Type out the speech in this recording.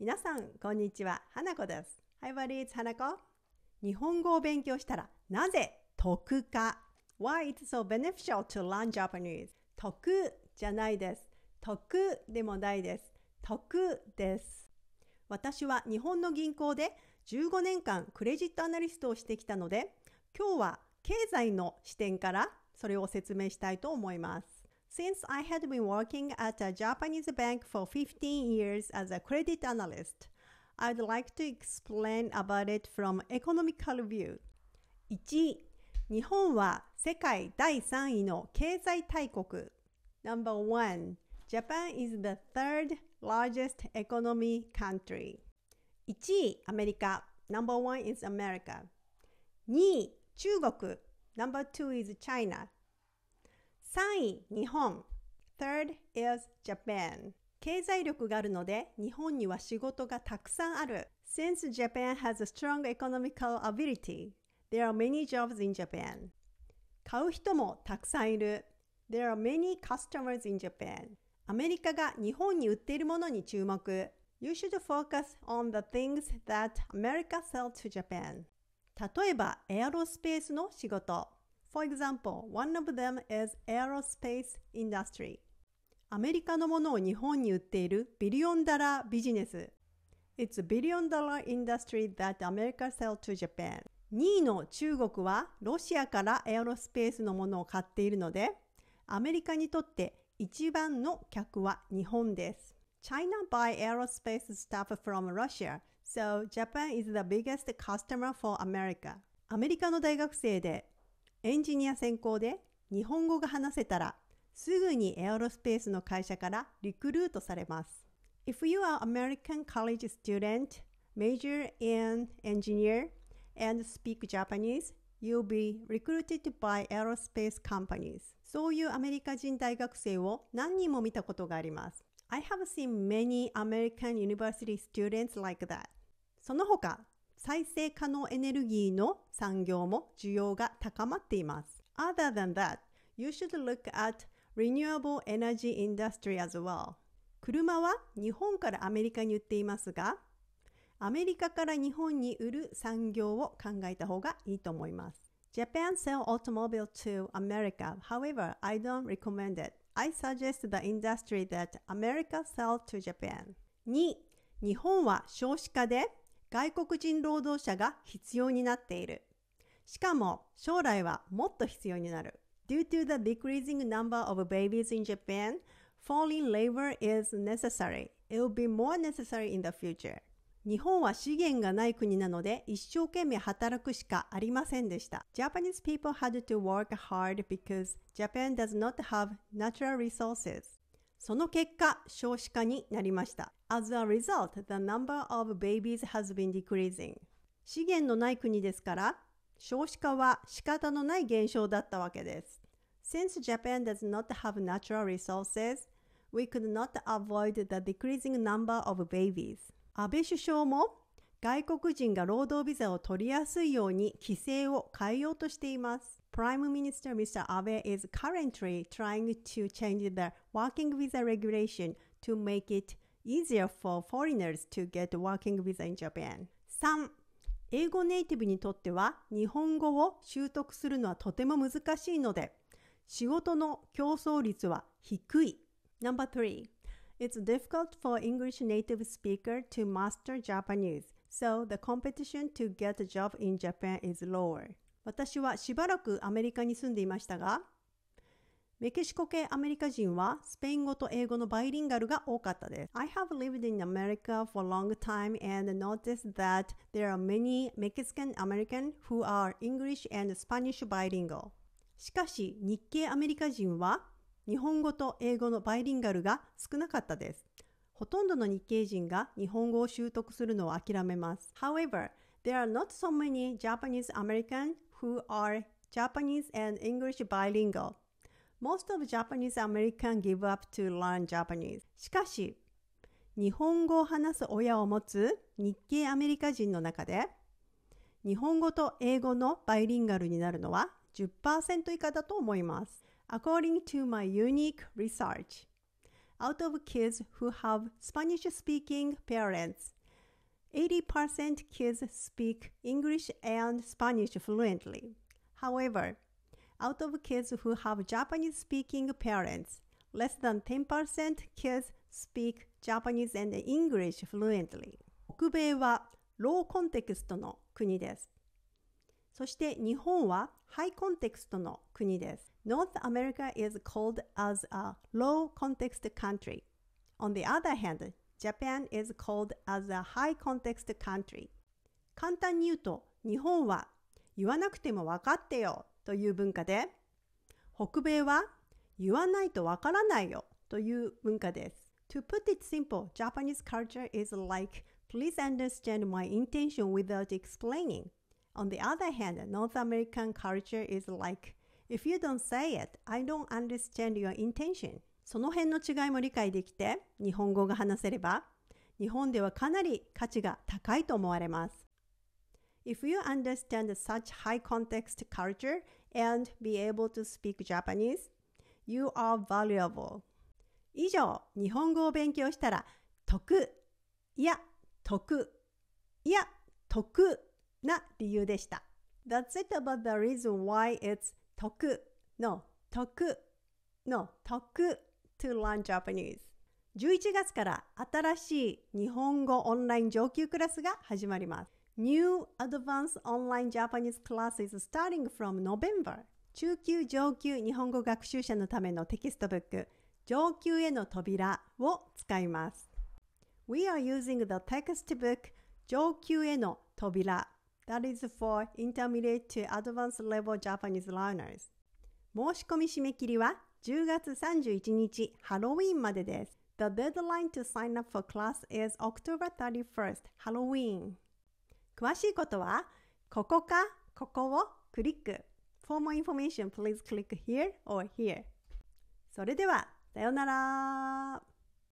皆さん、こんにちは。花子です。Hi, what is 花子日本語を勉強したら、なぜ得か ?Why it's so beneficial to learn Japanese? 得じゃないです。得でもないです。得です。私は日本の銀行で15年間クレジットアナリストをしてきたので、今日は経済の視点からそれを説明したいと思います。Since I had been working at a Japanese bank for 15 years as a credit analyst, I'd like to explain about it from economical view. 1. one, Japan is the third largest economy country. one is America. two is China. 3位、日本。Third is Japan. 経済力があるので、日本には仕事がたくさんある。Since Japan has a strong economical ability, there are many jobs in Japan. 買う人もたくさんいる。There are many customers in Japan. アメリカが日本に売っているものに注目。You should focus on the things that America sells to Japan. 例えば、エアロスペースの仕事。For example, one of them is aerospace industry. アメリカのものを日本に売っているビリオンダラービジネス。It's a billion dollar industry that America sells to Japan. 2位の中国はロシアからエアロスペースのものを買っているので、アメリカにとって一番の客は日本です。China buy aerospace stuff from Russia, so Japan is the biggest customer for America. アメリカの大学生でエンジニア専攻で日本語が話せたらすぐにエアロスペースの会社からリクルートされます。If you are American college student, major in engineer, and speak Japanese, you'll be recruited by aerospace companies. そういうアメリカ人大学生を何人も見たことがあります。I have seen many American university students like that. その他、再生可能エネルギーの産業も需要が高まっています。Other than that, you should look at renewable energy industry as well. 車は日本からアメリカに売っていますが、アメリカから日本に売る産業を考えた方がいいと思います。Japan sell automobile to America. However, I don't recommend it. I suggest the industry that America sell to Japan. 2. 日本は少子化で外国人労働者が必要になっている。しかも将来はもっと必要になる。Due to the decreasing number of babies in Japan, foreign labor is necessary. It will be more necessary in the future. 日本は資源がない国なので一生懸命働くしかありませんでした。Japanese people had to work hard because Japan does not have natural resources. その結果、少子化になりました。As a result, the number of babies has been decreasing. 資源のない国ですから、少子化は仕方のない現象だったわけです。Since Japan does not have natural resources, we could not avoid the decreasing number of babies. 安倍首相も外国人が労働ビザを取りやすいように規制を変えようとしています。Prime Minister Mr. Abe is currently trying to change the working visa regulation to make it easier for foreigners to get working visa in Japan. 3. 英語ネイティブにとっては日本語を習得するのはとても難しいので仕事の競争率は低い。Number 3. It's difficult for English native speaker to master Japanese So the competition to get a job in Japan is lower. 私はしばらくアメリカに住んでいましたが、メキシコ系アメリカ人はスペイン語と英語のバイリンガルが多かったです。I have lived in America for a long time and noticed that there are many Mexican American who are English and Spanish bilingual. しかし日系アメリカ人は日本語と英語のバイリンガルが少なかったです。ほとんどの日系人が日本語を習得するのを諦めます。However, there are not so many Japanese Americans who are Japanese and English bilingual. Most of Japanese Americans give up to learn Japanese. しかし、日本語を話す親を持つ日系アメリカ人の中で、日本語と英語のバイリンガルになるのは10%以下だと思います。According to my unique research, out of kids who have Spanish speaking parents. 80% kids speak English and Spanish fluently. However, out of kids who have Japanese speaking parents, less than 10% kids speak Japanese and English fluently. 北米はローコンテクストの国です。そして日本はハイコンテクストの国です。North America is called as a low context country. On the other hand, Japan is called as a high context country. 簡単に言うと、日本は言わなくても分かってよという文化で、北米は言わないと分からないよという文化です。To put it simple, Japanese culture is like, please understand my intention without explaining. On the other hand, North American culture is like, if you don't say it, I don't understand your intention. その辺の違いも理解できて、日本語が話せれば、日本ではかなり価値が高いと思われます。If you understand such high context culture and be able to speak Japanese, you are valuable. 以上、日本語を勉強したら、得、いや、得、いや、得。な理由でした。That's it about the reason why it's 得の得の得 to learn Japanese。11月から新しい日本語オンライン上級クラスが始まります。New Advanced Online Japanese Class is starting from November. 中級上級日本語学習者のためのテキストブック上級への扉を使います。We are using the textbook 上級への扉 That is for intermediate to advanced level Japanese learners. 申し込み締め切りは10月31日ハロウィーンまでです。The deadline to sign up for class is October 31st, Halloween. 詳しいことは、ここか、ここをクリック。For more information, please click here or here. それでは、さようなら